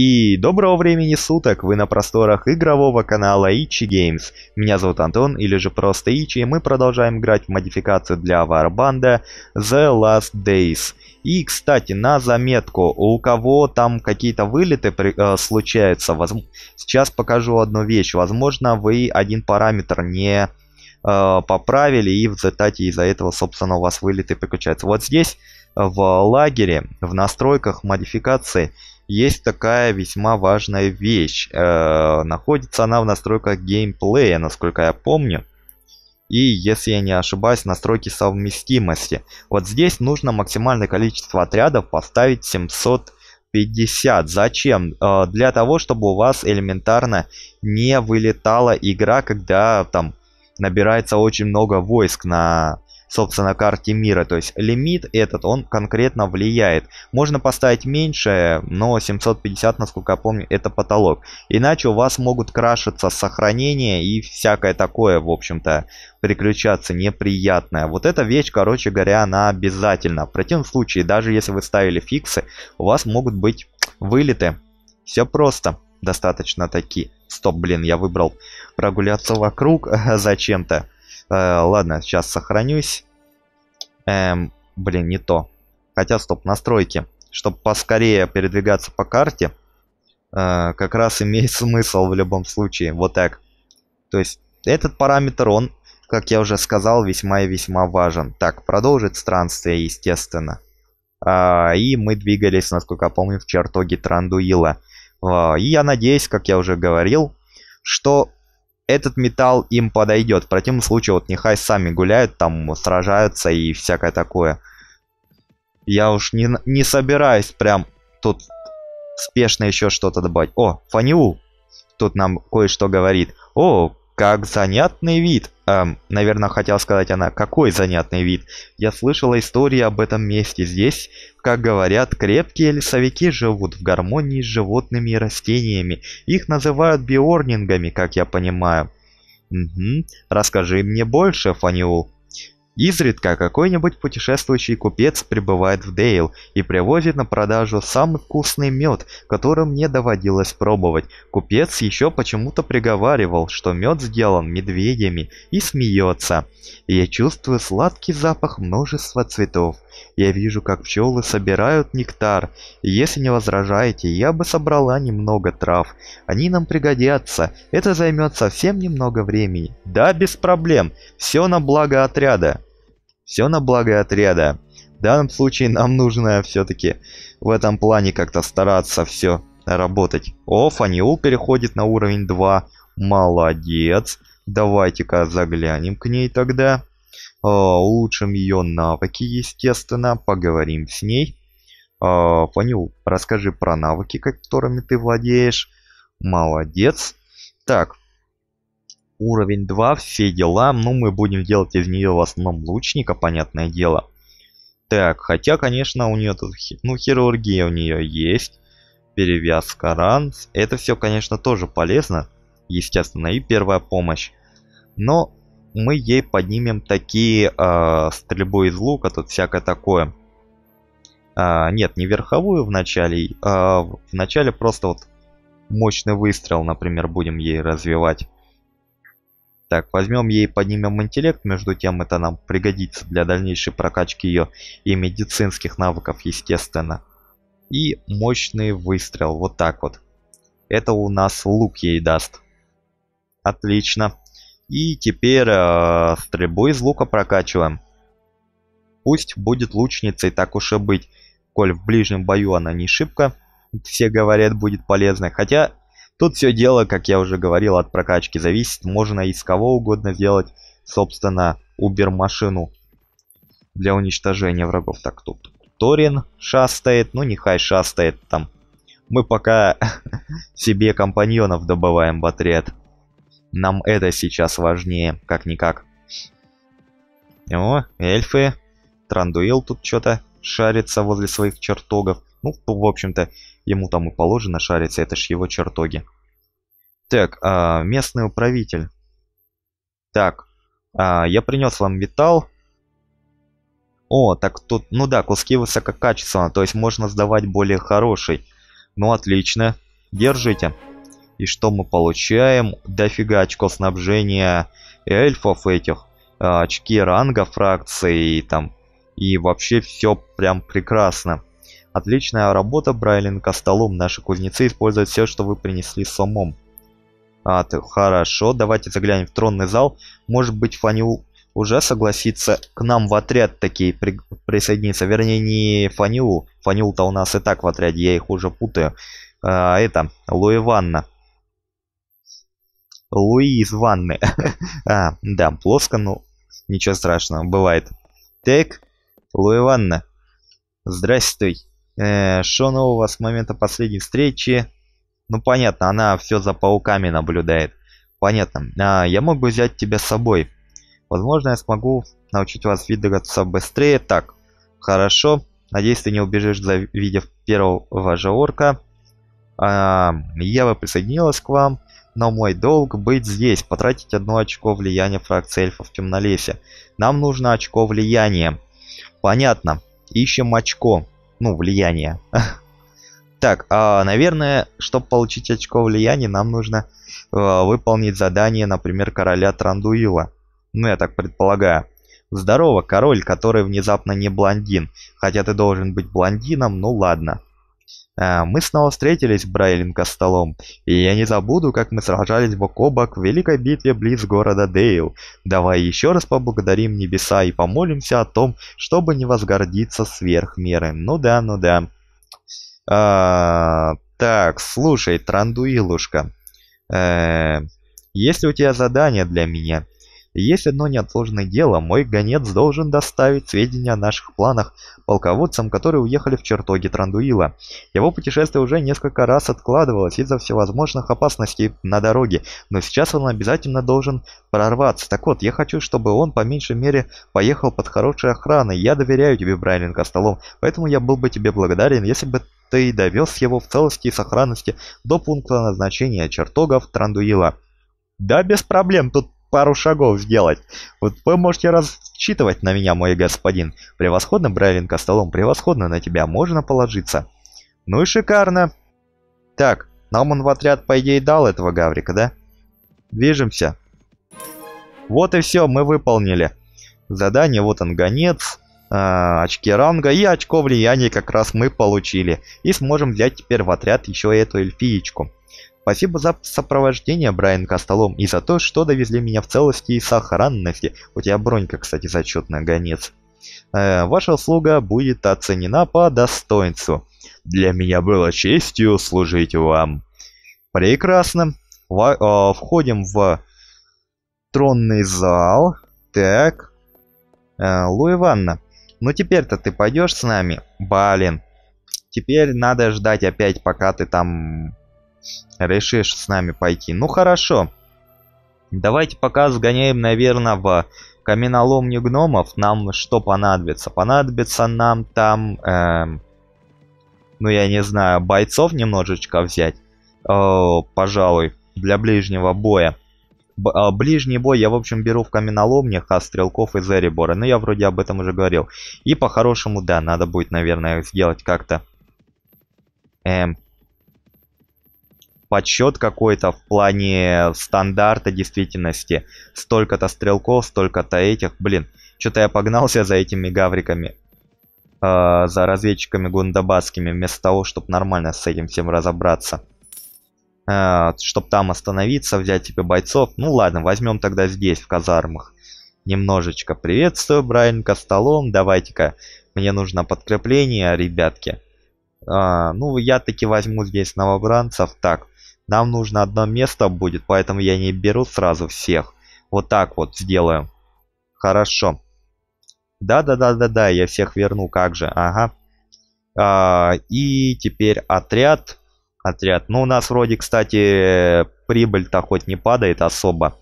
И доброго времени суток, вы на просторах игрового канала Ичи Games. Меня зовут Антон, или же просто Ичи, и мы продолжаем играть в модификацию для Варбанда The Last Days. И, кстати, на заметку, у кого там какие-то вылеты э, случаются, воз... сейчас покажу одну вещь. Возможно, вы один параметр не э, поправили, и в результате из-за этого, собственно, у вас вылеты приключаются. Вот здесь, в лагере, в настройках модификации, есть такая весьма важная вещь. Э, находится она в настройках геймплея, насколько я помню. И, если я не ошибаюсь, настройки совместимости. Вот здесь нужно максимальное количество отрядов поставить 750. Зачем? Э, для того, чтобы у вас элементарно не вылетала игра, когда там набирается очень много войск на собственно, карте мира. То есть лимит этот, он конкретно влияет. Можно поставить меньше, но 750, насколько я помню, это потолок. Иначе у вас могут крашиться сохранения и всякое такое, в общем-то, приключаться неприятное. Вот эта вещь, короче говоря, она обязательно. В противном случае, даже если вы ставили фиксы, у вас могут быть вылеты. Все просто. Достаточно таки. Стоп, блин, я выбрал прогуляться вокруг зачем-то. Э, ладно, сейчас сохранюсь. Эм, блин, не то. Хотя, стоп, настройки. Чтобы поскорее передвигаться по карте, э, как раз имеет смысл в любом случае. Вот так. То есть, этот параметр, он, как я уже сказал, весьма и весьма важен. Так, продолжить странствие, естественно. Э, и мы двигались, насколько я помню, в чертоге Трандуила. Э, и я надеюсь, как я уже говорил, что этот металл им подойдет. В противном случае, вот нехай сами гуляют там, сражаются и всякое такое. Я уж не, не собираюсь прям тут спешно еще что-то добавить. О, Фаниул тут нам кое-что говорит. О, как занятный вид. Эм, наверное, хотела сказать она, какой занятный вид. Я слышала истории об этом месте. Здесь, как говорят, крепкие лесовики живут в гармонии с животными и растениями. Их называют биорнингами, как я понимаю. Угу. Расскажи мне больше, Фаниул. Изредка какой-нибудь путешествующий купец прибывает в Дейл и привозит на продажу самый вкусный мед, которым мне доводилось пробовать. Купец еще почему-то приговаривал, что мед сделан медведями и смеется. я чувствую сладкий запах множества цветов. Я вижу, как пчелы собирают нектар. если не возражаете, я бы собрала немного трав. Они нам пригодятся. Это займет совсем немного времени. Да, без проблем. Все на благо отряда. Все на благо отряда. В данном случае нам нужно все-таки в этом плане как-то стараться все работать. О, Фаниул переходит на уровень 2. Молодец. Давайте-ка заглянем к ней тогда. О, а, улучшим ее навыки, естественно. Поговорим с ней. О, а, Фаниул, расскажи про навыки, которыми ты владеешь. Молодец. Так, Уровень 2, все дела. Ну, мы будем делать из нее в основном лучника, понятное дело. Так, хотя, конечно, у нее тут... Ну, хирургия у нее есть. Перевязка ран. Это все, конечно, тоже полезно. Естественно, и первая помощь. Но мы ей поднимем такие э, стрельбу из лука, тут всякое такое. А, нет, не верховую в начале, а в начале просто вот мощный выстрел, например, будем ей развивать. Так, возьмем ей поднимем интеллект, между тем это нам пригодится для дальнейшей прокачки ее и медицинских навыков, естественно. И мощный выстрел, вот так вот. Это у нас лук ей даст. Отлично. И теперь э, стрельбу из лука прокачиваем. Пусть будет лучницей, так уж и быть. Коль в ближнем бою она не шибко, все говорят, будет полезной. Хотя Тут все дело, как я уже говорил, от прокачки зависит. Можно из кого угодно сделать, собственно, убер-машину для уничтожения врагов. Так, тут Торин шастает, ну нехай шастает там. Мы пока себе компаньонов добываем в отряд. Нам это сейчас важнее, как-никак. О, эльфы. Трандуил тут что-то шарится возле своих чертогов. Ну, в общем-то, ему там и положено шариться, это ж его чертоги. Так, а, местный управитель. Так, а, я принес вам металл. О, так тут, ну да, куски высококачественно, то есть можно сдавать более хороший. Ну, отлично, держите. И что мы получаем? Дофига очков снабжения эльфов этих, а, очки ранга фракции и там. И вообще все прям прекрасно. Отличная работа, Брайлин Костолом. Наши кузнецы используют все, что вы принесли с умом. А, ты, хорошо, давайте заглянем в тронный зал. Может быть, Фанил уже согласится к нам в отряд такие при... присоединиться. Вернее, не Фанилу. Фанил-то у нас и так в отряде, я их уже путаю. А, это, Луи Ванна. Луи из ванны. а, да, плоско, но ну, ничего страшного, бывает. Так, Луи Ванна, здравствуй. Э, что нового с момента последней встречи? Ну понятно, она все за пауками наблюдает. Понятно. А, я мог бы взять тебя с собой. Возможно, я смогу научить вас двигаться быстрее. Так, хорошо. Надеюсь, ты не убежишь, завидев первого же орка. А, бы присоединилась к вам, но мой долг быть здесь, потратить одно очко влияния фракции эльфов в Темнолесе. Нам нужно очко влияния. Понятно. Ищем очко ну, влияние. Так, а, наверное, чтобы получить очко влияния, нам нужно а, выполнить задание, например, короля Трандуила. Ну, я так предполагаю. Здорово, король, который внезапно не блондин. Хотя ты должен быть блондином, ну ладно. А, мы снова встретились, Брайлинг, столом, и я не забуду, как мы сражались бок о бок в великой битве близ города Дейл. Давай еще раз поблагодарим небеса и помолимся о том, чтобы не возгордиться сверх меры. Ну да, ну да. А, так, слушай, Трандуилушка, э, есть ли у тебя задание для меня? — есть одно неотложное дело, мой гонец должен доставить сведения о наших планах полководцам, которые уехали в чертоги Трандуила. Его путешествие уже несколько раз откладывалось из-за всевозможных опасностей на дороге, но сейчас он обязательно должен прорваться. Так вот, я хочу, чтобы он по меньшей мере поехал под хорошей охраной. Я доверяю тебе, Брайлин Костолом, поэтому я был бы тебе благодарен, если бы ты довез его в целости и сохранности до пункта назначения чертогов Трандуила. «Да, без проблем, тут пару шагов сделать. Вот вы можете рассчитывать на меня, мой господин. Превосходно, Брайвенко, столом, превосходно на тебя, можно положиться. Ну и шикарно. Так, нам он в отряд, по идее, дал этого гаврика, да? Движемся. Вот и все, мы выполнили. Задание, вот он, гонец. А, очки ранга и очко влияния как раз мы получили. И сможем взять теперь в отряд еще эту эльфиечку. Спасибо за сопровождение, Брайан Костолом, и за то, что довезли меня в целости и сохранности. У тебя бронька, кстати, зачетная, гонец. Э, ваша услуга будет оценена по достоинству. Для меня было честью служить вам. Прекрасно. Во, э, входим в тронный зал. Так. Э, Лу Ивановна, ну теперь-то ты пойдешь с нами? Блин. Теперь надо ждать опять, пока ты там решишь с нами пойти. Ну хорошо. Давайте пока сгоняем, наверное, в каменоломню гномов. Нам что понадобится? Понадобится нам там... Эм, ну, я не знаю, бойцов немножечко взять. Э, пожалуй, для ближнего боя. Б э, ближний бой я, в общем, беру в каменоломнях, а стрелков из Эрибора. Ну, я вроде об этом уже говорил. И по-хорошему, да, надо будет, наверное, сделать как-то... Эм, подсчет какой-то в плане стандарта действительности. Столько-то стрелков, столько-то этих. Блин, что-то я погнался за этими гавриками. Э, за разведчиками гундабадскими, вместо того, чтобы нормально с этим всем разобраться. Э, чтоб там остановиться, взять себе бойцов. Ну ладно, возьмем тогда здесь, в казармах. Немножечко приветствую, Брайанка, столом. Давайте-ка, мне нужно подкрепление, ребятки. А, ну, я таки возьму здесь новобранцев. Так, нам нужно одно место будет, поэтому я не беру сразу всех. Вот так вот сделаем. Хорошо. Да-да-да-да-да, я всех верну, как же, ага. А, и теперь отряд. Отряд. Ну, у нас вроде, кстати, прибыль-то хоть не падает особо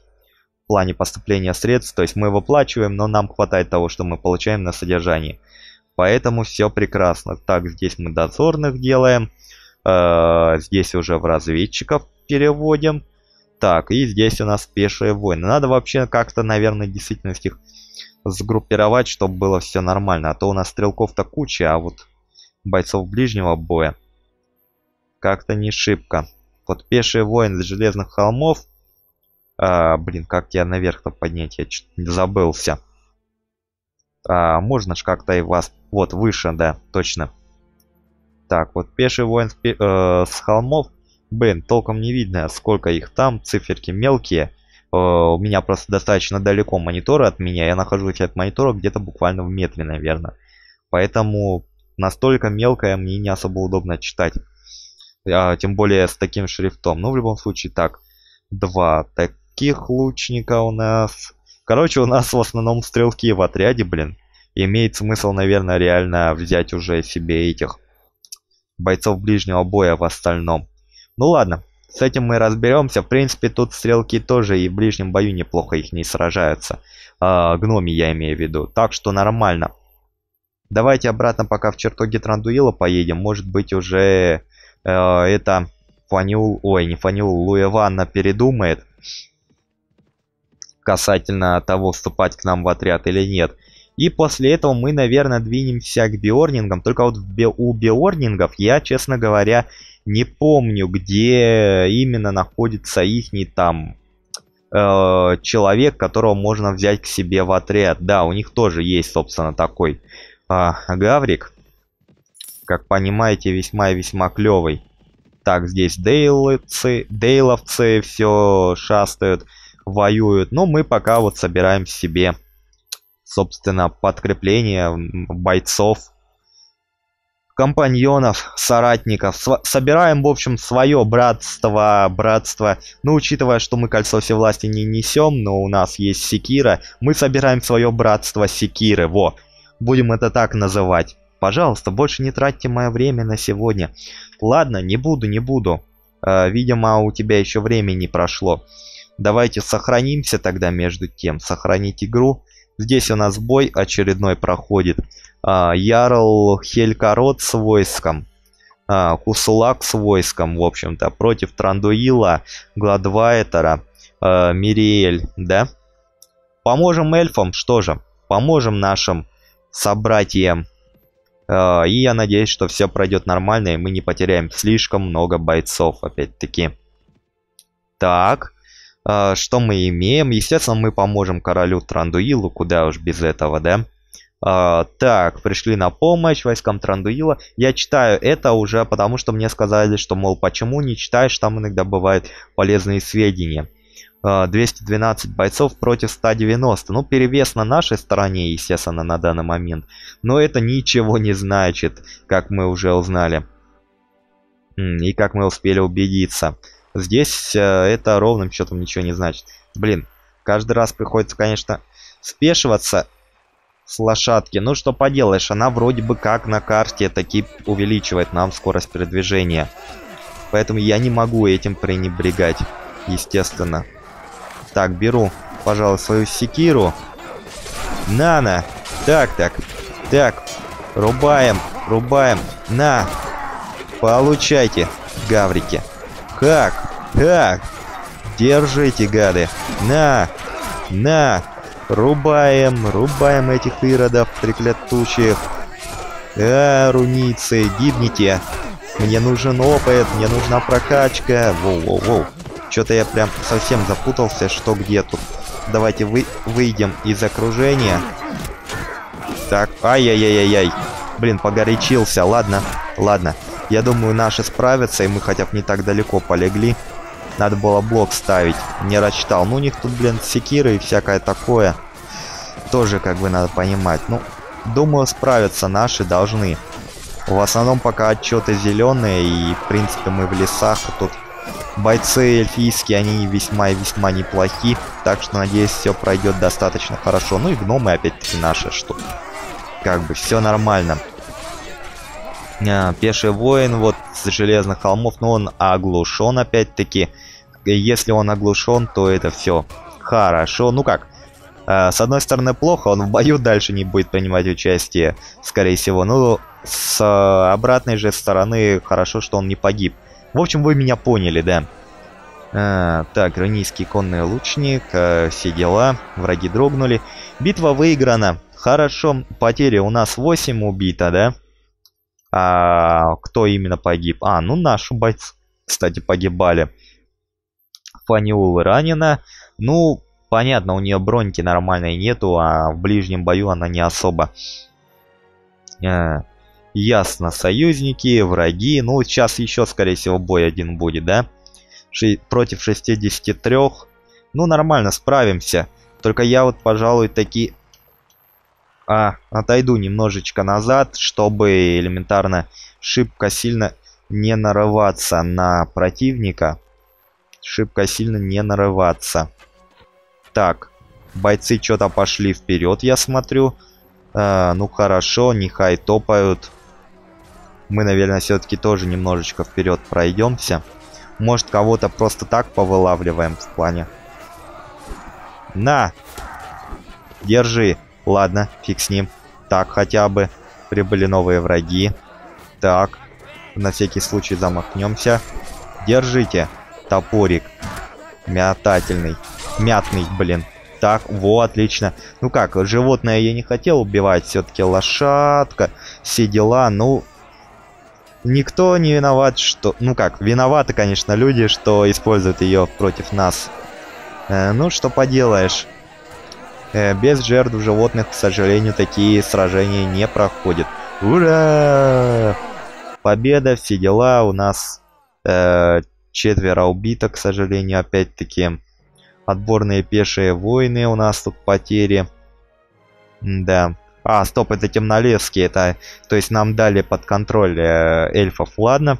в плане поступления средств. То есть мы выплачиваем, но нам хватает того, что мы получаем на содержании. Поэтому все прекрасно. Так, здесь мы дозорных делаем. Э, здесь уже в разведчиков переводим. Так, и здесь у нас пешие войны. Надо вообще как-то, наверное, действительно их сгруппировать, чтобы было все нормально. А то у нас стрелков-то куча, а вот бойцов ближнего боя как-то не шибко. Вот пешие воины с железных холмов. А, блин, как тебя наверх-то поднять? Я чуть забылся. А, можно же как-то и вас... Вот, выше, да, точно. Так, вот пеший воин с, э, с холмов. Блин, толком не видно, сколько их там, циферки мелкие. Э, у меня просто достаточно далеко монитор от меня. Я нахожусь от монитора где-то буквально в метре, наверное. Поэтому настолько мелкое мне не особо удобно читать. А, тем более с таким шрифтом. Ну в любом случае так. Два таких лучника у нас. Короче, у нас в основном стрелки в отряде, блин. Имеет смысл, наверное, реально взять уже себе этих бойцов ближнего боя в остальном. Ну ладно, с этим мы разберемся. В принципе, тут стрелки тоже и в ближнем бою неплохо их не сражаются. Э, гноми я имею в виду. Так что нормально. Давайте обратно пока в чертоге Трандуила поедем. Может быть уже э, это фанюл, Ой, не фанюл, Луеванна передумает касательно того, вступать к нам в отряд или нет. И после этого мы, наверное, двинемся к биорнингам. Только вот у биорнингов я, честно говоря, не помню, где именно находится их там э, человек, которого можно взять к себе в отряд. Да, у них тоже есть, собственно, такой э, гаврик. Как понимаете, весьма и весьма клевый. Так, здесь дейловцы, дейловцы все шастают, воюют. Но мы пока вот собираем себе собственно, подкрепление бойцов, компаньонов, соратников. Сво собираем, в общем, свое братство, братство. Ну, учитывая, что мы кольцо все власти не несем, но у нас есть секира, мы собираем свое братство секиры, во. Будем это так называть. Пожалуйста, больше не тратьте мое время на сегодня. Ладно, не буду, не буду. Э, видимо, у тебя еще времени прошло. Давайте сохранимся тогда между тем, сохранить игру. Здесь у нас бой очередной проходит. А, Ярл Хелькарот с войском. А, Хусулак с войском, в общем-то, против Трандуила, Гладвайтера, а, Мириэль, да? Поможем эльфам, что же? Поможем нашим собратьям. А, и я надеюсь, что все пройдет нормально, и мы не потеряем слишком много бойцов, опять-таки. Так. А, что мы имеем? Естественно, мы поможем королю Трандуилу, куда уж без этого, да? А, так, пришли на помощь войскам Трандуила. Я читаю это уже потому, что мне сказали, что, мол, почему не читаешь, там иногда бывают полезные сведения. 212 а, бойцов против 190. Ну, перевес на нашей стороне, естественно, на данный момент. Но это ничего не значит, как мы уже узнали. И как мы успели убедиться. Здесь э, это ровным счетом ничего не значит. Блин, каждый раз приходится, конечно, спешиваться с лошадки. Ну что поделаешь, она вроде бы как на карте таки увеличивает нам скорость передвижения. Поэтому я не могу этим пренебрегать, естественно. Так, беру, пожалуй, свою секиру. На-на. Так-так. Так. Рубаем, рубаем. На. Получайте, гаврики. Как? Как? Держите, гады! На! На! Рубаем! Рубаем этих иродов треклятучих! А, руницы, гибните! Мне нужен опыт, мне нужна прокачка! Воу-воу-воу! Что-то я прям совсем запутался, что где тут. Давайте вы выйдем из окружения. Так, ай-яй-яй-яй-яй. Блин, погорячился. Ладно, ладно. Я думаю, наши справятся, и мы хотя бы не так далеко полегли. Надо было блок ставить. Не рассчитал. Ну, у них тут, блин, секиры и всякое такое. Тоже, как бы, надо понимать. Ну, думаю, справятся наши, должны. В основном пока отчеты зеленые, и, в принципе, мы в лесах. Тут бойцы эльфийские, они весьма и весьма неплохи. Так что, надеюсь, все пройдет достаточно хорошо. Ну и гномы, опять-таки, наши, что... Как бы, все нормально. Э, пеший воин вот с железных холмов, но он оглушен опять-таки. Если он оглушен, то это все хорошо. Ну как, э, с одной стороны плохо, он в бою дальше не будет принимать участие, скорее всего. Ну, с обратной же стороны хорошо, что он не погиб. В общем, вы меня поняли, да. А, так, ранийский конный лучник, э, все дела, враги дрогнули. Битва выиграна. Хорошо, потери у нас 8 убито, да? А, кто именно погиб? А, ну наши бойцы, кстати, погибали. Фаниул ранена. Ну, понятно, у нее броньки нормальной нету, а в ближнем бою она не особо. А, ясно, союзники, враги. Ну, сейчас еще, скорее всего, бой один будет, да? Ши против 63. Ну, нормально, справимся. Только я вот, пожалуй, такие а, отойду немножечко назад, чтобы элементарно шибко сильно не нарываться на противника. Шибко сильно не нарываться. Так, бойцы что-то пошли вперед, я смотрю. Э, ну хорошо, нехай топают. Мы, наверное, все-таки тоже немножечко вперед пройдемся. Может, кого-то просто так повылавливаем в плане. На! Держи. Ладно, фиг с ним. Так, хотя бы прибыли новые враги. Так, на всякий случай замахнемся. Держите, топорик. Мятательный. Мятный, блин. Так, во, отлично. Ну как, животное я не хотел убивать, все-таки лошадка, все дела, ну... Никто не виноват, что... Ну как, виноваты, конечно, люди, что используют ее против нас. Э, ну, что поделаешь. Э, без жертв животных, к сожалению, такие сражения не проходят. Ура! Победа, все дела. У нас э, четверо убито, к сожалению, опять-таки. Отборные пешие войны у нас тут потери. Да. А, стоп, это темнолесские. Это, то есть нам дали под контроль э, эльфов. Ладно.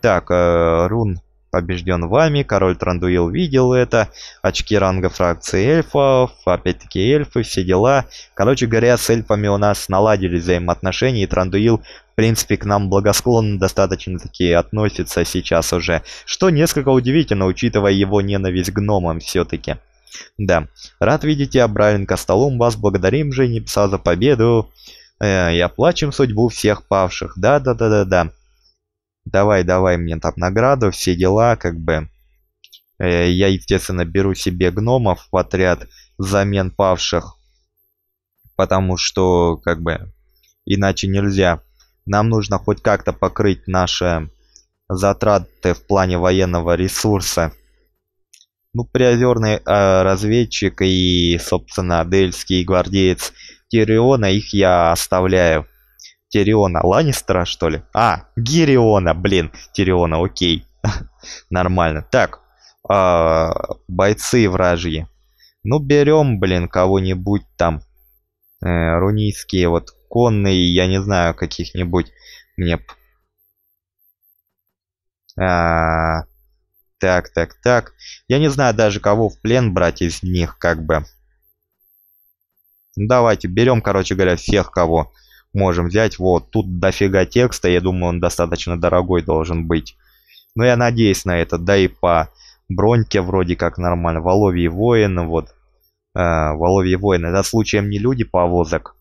Так, э, рун побежден вами, король Трандуил видел это, очки ранга фракции эльфов, опять-таки эльфы, все дела. Короче говоря, с эльфами у нас наладили взаимоотношения, и Трандуил, в принципе, к нам благосклонно достаточно-таки относится сейчас уже, что несколько удивительно, учитывая его ненависть к гномам все-таки. Да, рад видеть тебя, Брайан Костолом, вас благодарим же, Непса, за победу э, и оплачем судьбу всех павших, да-да-да-да-да давай, давай мне там награду, все дела, как бы. Э, я, естественно, беру себе гномов в отряд взамен павших, потому что, как бы, иначе нельзя. Нам нужно хоть как-то покрыть наши затраты в плане военного ресурса. Ну, приозерный э, разведчик и, собственно, адельский гвардеец Тириона, их я оставляю. Тириона Ланнистера, что ли? А, Гериона, блин, Тириона, окей. Нормально. Так, а, бойцы вражьи. Ну, берем, блин, кого-нибудь там. Э, рунийские, вот, конные, я не знаю, каких-нибудь. Мне... А, так, так, так. Я не знаю даже, кого в плен брать из них, как бы. Давайте, берем, короче говоря, всех, кого можем взять. Вот, тут дофига текста, я думаю, он достаточно дорогой должен быть. Но ну, я надеюсь на это, да и по броньке вроде как нормально. Воловий воин, вот. Э, Воловий воин, это случаем не люди повозок.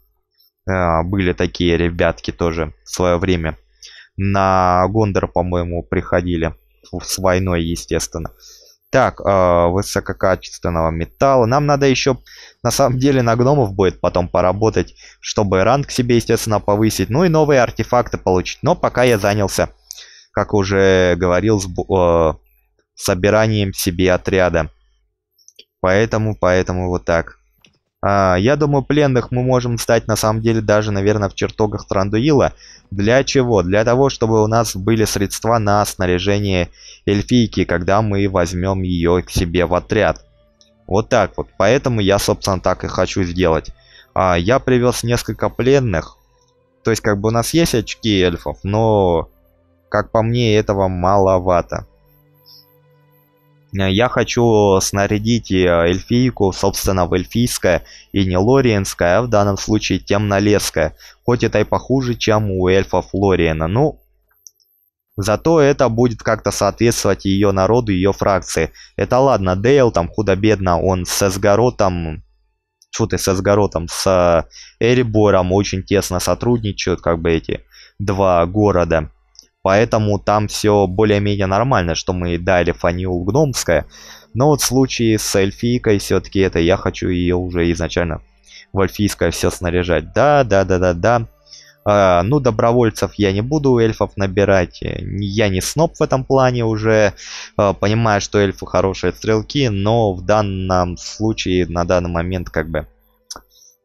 Э, были такие ребятки тоже в свое время. На Гондор, по-моему, приходили. С войной, естественно так э, высококачественного металла. Нам надо еще, на самом деле, на гномов будет потом поработать, чтобы ранг себе, естественно, повысить. Ну и новые артефакты получить. Но пока я занялся, как уже говорил, с, э, собиранием себе отряда. Поэтому, поэтому вот так. А, я думаю, пленных мы можем стать на самом деле даже, наверное, в чертогах Трандуила. Для чего? Для того, чтобы у нас были средства на снаряжение эльфийки, когда мы возьмем ее к себе в отряд. Вот так вот. Поэтому я, собственно, так и хочу сделать. А, я привез несколько пленных. То есть, как бы у нас есть очки эльфов, но, как по мне, этого маловато. Э, я хочу снарядить э, эльфийку, собственно, в эльфийское и не лориенское, а в данном случае темнолесское. Хоть это и похуже, чем у эльфов Лориена. Ну, Зато это будет как-то соответствовать ее народу, ее фракции. Это ладно, Дейл там худо-бедно, он с Эсгаротом, что ты с Эсгаротом, с э, Эрибором очень тесно сотрудничают, как бы эти два города. Поэтому там все более-менее нормально, что мы дали фанил гномская. Но вот в случае с эльфийкой все-таки это я хочу ее уже изначально в эльфийское все снаряжать. Да, да, да, да, да. А, ну, добровольцев я не буду эльфов набирать. Я не сноб в этом плане уже. А, понимаю, что эльфы хорошие стрелки, но в данном случае, на данный момент, как бы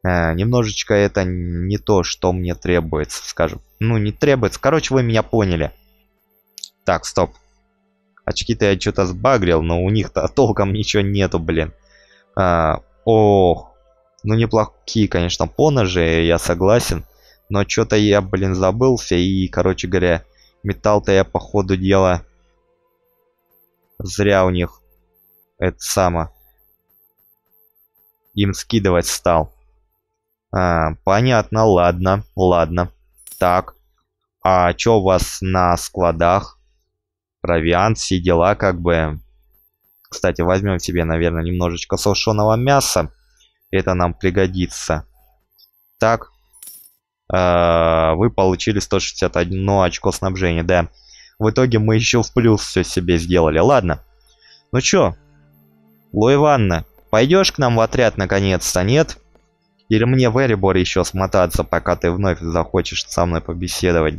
Э, немножечко это не то, что мне требуется, скажем. Ну, не требуется. Короче, вы меня поняли. Так, стоп. Очки-то я что-то сбагрил, но у них-то толком ничего нету, блин. А, ох. Ну, неплохие, конечно, поножи, я согласен. Но что-то я, блин, забылся. И, короче говоря, металл-то я, по ходу дела, зря у них это само. Им скидывать стал. А, понятно, ладно, ладно. Так, а чё у вас на складах? Провиант, все дела как бы. Кстати, возьмем себе, наверное, немножечко сушеного мяса. Это нам пригодится. Так. Э -э вы получили 161 очко снабжения, да. В итоге мы еще в плюс все себе сделали. Ладно. Ну чё, Лу Ивановна, пойдешь к нам в отряд наконец-то, нет? Или мне в Эрибор еще смотаться, пока ты вновь захочешь со мной побеседовать?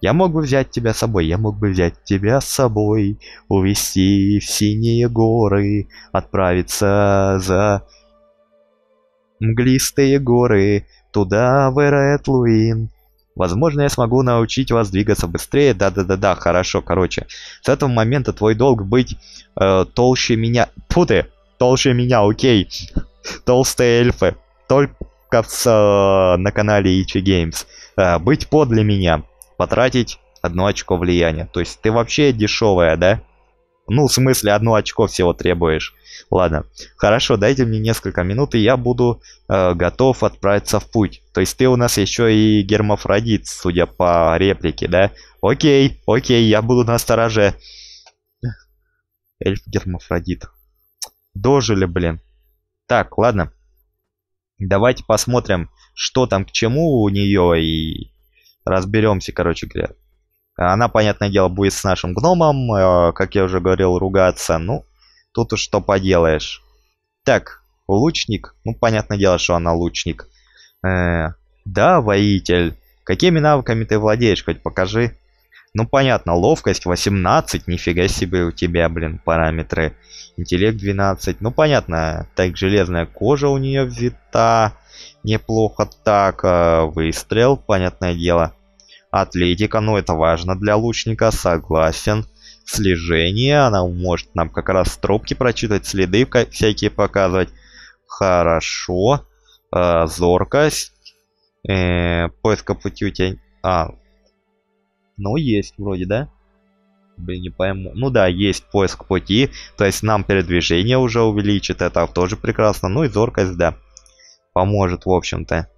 Я мог бы взять тебя с собой, я мог бы взять тебя с собой, увести в синие горы, отправиться за мглистые горы, туда, в Эретлуин. Возможно, я смогу научить вас двигаться быстрее. Да-да-да-да, хорошо, короче. С этого момента твой долг быть э, толще меня... пу ты! Толще меня, окей. Толстые эльфы только с, э, на канале Ichi Games. Э, быть подле меня, потратить одно очко влияния. То есть ты вообще дешевая, да? Ну, в смысле, одно очко всего требуешь. Ладно, хорошо, дайте мне несколько минут, и я буду э, готов отправиться в путь. То есть ты у нас еще и гермафродит, судя по реплике, да? Окей, окей, я буду на стороже. Эльф гермафродит. Дожили, блин. Так, ладно. Давайте посмотрим, что там к чему у нее и разберемся, короче говоря. Она, понятное дело, будет с нашим гномом, э, как я уже говорил, ругаться. Ну, тут уж что поделаешь. Так, лучник. Ну, понятное дело, что она лучник. Э, да, воитель. Какими навыками ты владеешь, хоть покажи. Ну, понятно, ловкость 18, нифига себе у тебя, блин, параметры. Интеллект 12, ну, понятно, так, железная кожа у нее взята. Неплохо так, э, выстрел, понятное дело. Атлетика, ну, это важно для лучника, согласен. Слежение, она может нам как раз тропки прочитать, следы всякие показывать. Хорошо. Э, зоркость. Э, поиска пути у тебя... А, но ну, есть вроде, да? Блин, не пойму. Ну да, есть поиск пути, то есть нам передвижение уже увеличит, это тоже прекрасно. Ну и зоркость, да, поможет, в общем-то.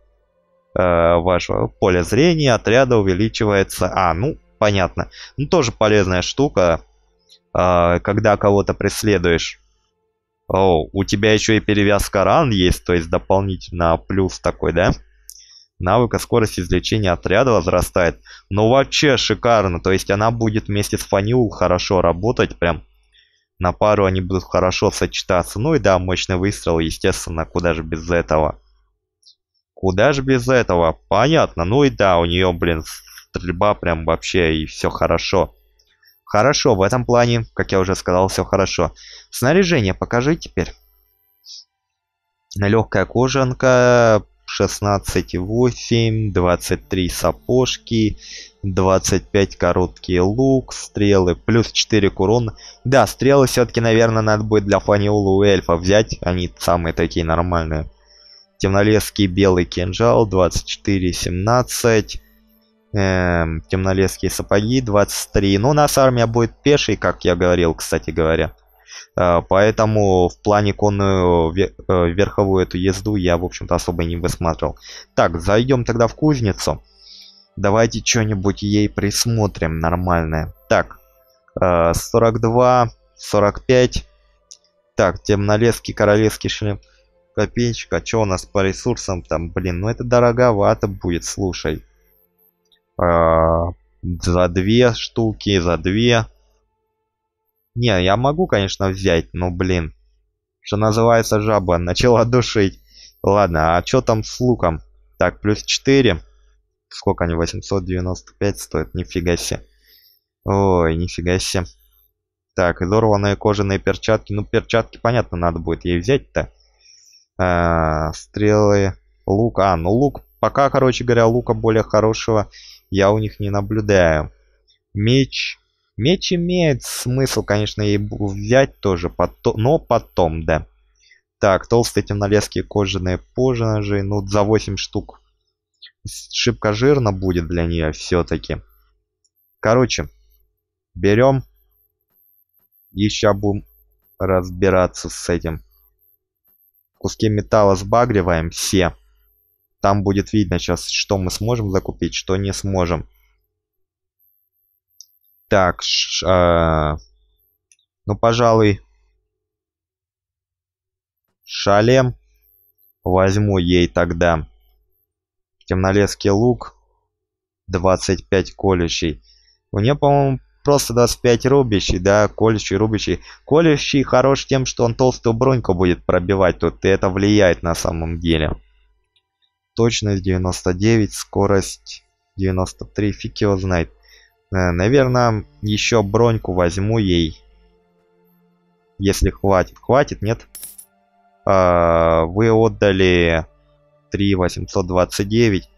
Э, ваше поле зрения отряда увеличивается. А, ну, понятно. Ну, тоже полезная штука, э, когда кого-то преследуешь. О, у тебя еще и перевязка ран есть, то есть дополнительно плюс такой, да? Навыка и скорость извлечения отряда возрастает. Ну вообще шикарно. То есть она будет вместе с Фаниул хорошо работать прям. На пару они будут хорошо сочетаться. Ну и да, мощный выстрел, естественно, куда же без этого. Куда же без этого? Понятно. Ну и да, у нее, блин, стрельба прям вообще и все хорошо. Хорошо, в этом плане, как я уже сказал, все хорошо. Снаряжение покажи теперь. Легкая кожанка, 16,8, 23 сапожки, 25 короткий лук, стрелы, плюс 4 курона. Да, стрелы все-таки, наверное, надо будет для фаниула у эльфа взять, они самые такие нормальные. Темнолесский белый кинжал, 24, 17. Эм, темнолесские сапоги, 23. Ну, у нас армия будет пешей, как я говорил, кстати говоря. Э, поэтому в плане конную э, верховую эту езду я, в общем-то, особо не высматривал. Так, зайдем тогда в кузницу. Давайте что-нибудь ей присмотрим нормальное. Так, 42, э, 45. Так, темнолесский, королевский шлем. Копеечка, что у нас по ресурсам там, блин, ну это дороговато будет, слушай. За две штуки, за две. Не, я могу, конечно, взять, но, блин. Что называется, жаба начала душить. Ладно, а что там с луком? Так, плюс 4. Сколько они? 895 стоят? Нифига себе. Ой, нифига себе. Так, изорванные кожаные перчатки. Ну, перчатки, понятно, надо будет ей взять-то. А, стрелы, лук. А, ну лук. Пока, короче говоря, лука более хорошего я у них не наблюдаю. Меч. Меч имеет смысл, конечно, и взять тоже, потом, но потом, да. Так, толстые темнолесские кожаные пожножи, ну, за 8 штук. Шибко жирно будет для нее все-таки. Короче, берем. Еще будем разбираться с этим. Куски металла сбагриваем все. Там будет видно сейчас, что мы сможем закупить, что не сможем. Так, ш, э, ну, пожалуй, шалем возьму ей тогда. Темнолесский лук, 25 колющий. У нее, по-моему, просто 25 рубящий, да, колющий, рубящий. Колющий хорош тем, что он толстую броньку будет пробивать тут, и это влияет на самом деле. Точность 99, скорость 93, фиг его знает. Э, наверное, еще броньку возьму ей. Если хватит. Хватит, нет? А, вы отдали 3829.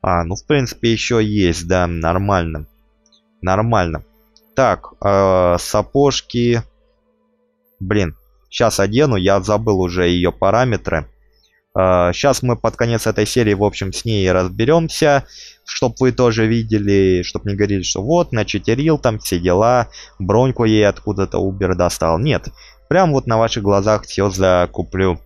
А, ну, в принципе, еще есть, да, нормально. Нормально. Так, э, сапожки. Блин, сейчас одену, я забыл уже ее параметры. Сейчас э, мы под конец этой серии, в общем, с ней разберемся, чтобы вы тоже видели, чтобы не говорили, что вот, начетерил там все дела, броньку ей откуда-то Убер достал. Нет, прям вот на ваших глазах все закуплю,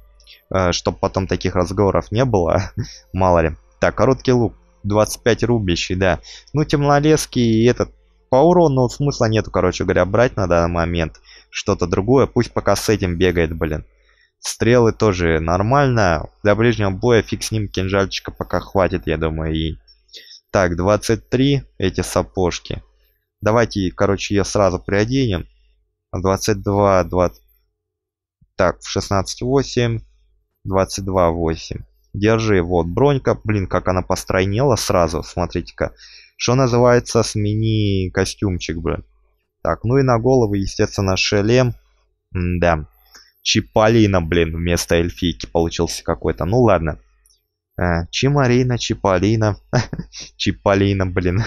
э, чтобы потом таких разговоров не было, мало ли. Так, короткий лук, 25 рубящий, да. Ну, темнолески и этот по урону смысла нету, короче говоря, брать на данный момент что-то другое. Пусть пока с этим бегает, блин. Стрелы тоже нормально. Для ближнего боя фиг с ним кинжальчика пока хватит, я думаю, и... Так, 23 эти сапожки. Давайте, короче, ее сразу приоденем. 22, 20... Так, 16, 8. 22, 8. Держи, вот, бронька. Блин, как она постройнела сразу, смотрите-ка. Что называется, смени костюмчик, блин. Так, ну и на голову, естественно, шлем. М да. Чиполлино, блин, вместо эльфийки получился какой-то. Ну ладно. А, Чимарина, Чиполлино. Чиполлино, блин.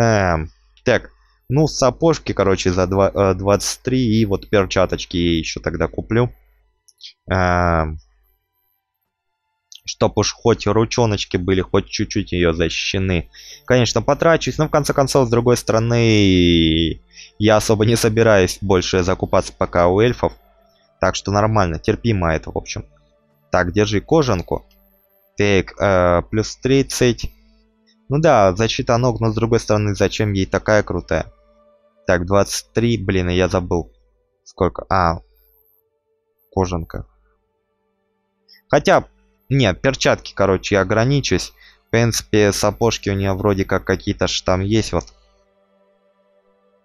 а, так, ну сапожки, короче, за 2, 23. Э, и вот перчаточки я еще тогда куплю. А, эм, чтобы уж хоть ручоночки были, хоть чуть-чуть ее защищены. Конечно, потрачусь, но в конце концов, с другой стороны, я особо не собираюсь больше закупаться пока у эльфов. Так что нормально, терпимо это, в общем. Так, держи кожанку. Так, э, плюс 30. Ну да, защита ног, но с другой стороны, зачем ей такая крутая? Так, 23, блин, я забыл. Сколько? А, кожанка. Хотя, нет, перчатки, короче, я ограничусь. В принципе, сапожки у нее вроде как какие-то ж там есть, вот.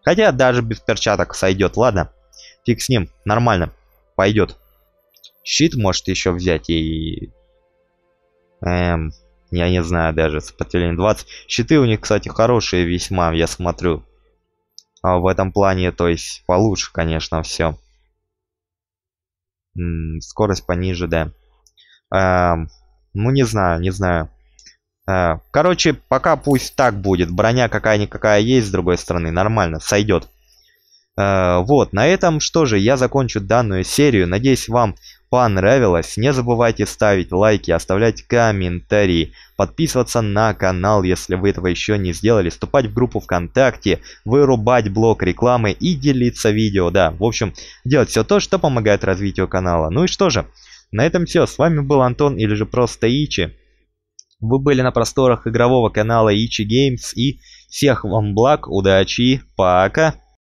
Хотя даже без перчаток сойдет, ладно. Фиг с ним, нормально пойдет. Щит может еще взять и... Эм, я не знаю даже, сопротивление 20. Щиты у них, кстати, хорошие весьма, я смотрю. А в этом плане, то есть, получше, конечно, все. скорость пониже, да. Эм, ну, не знаю, не знаю. Э, короче, пока пусть так будет. Броня какая-никакая есть, с другой стороны, нормально, сойдет. Э, вот, на этом что же, я закончу данную серию. Надеюсь, вам понравилось. Не забывайте ставить лайки, оставлять комментарии, подписываться на канал, если вы этого еще не сделали, вступать в группу ВКонтакте, вырубать блок рекламы и делиться видео. Да, в общем, делать все то, что помогает развитию канала. Ну и что же, на этом все. С вами был Антон или же просто Ичи. Вы были на просторах игрового канала Ичи Геймс и всех вам благ, удачи, пока!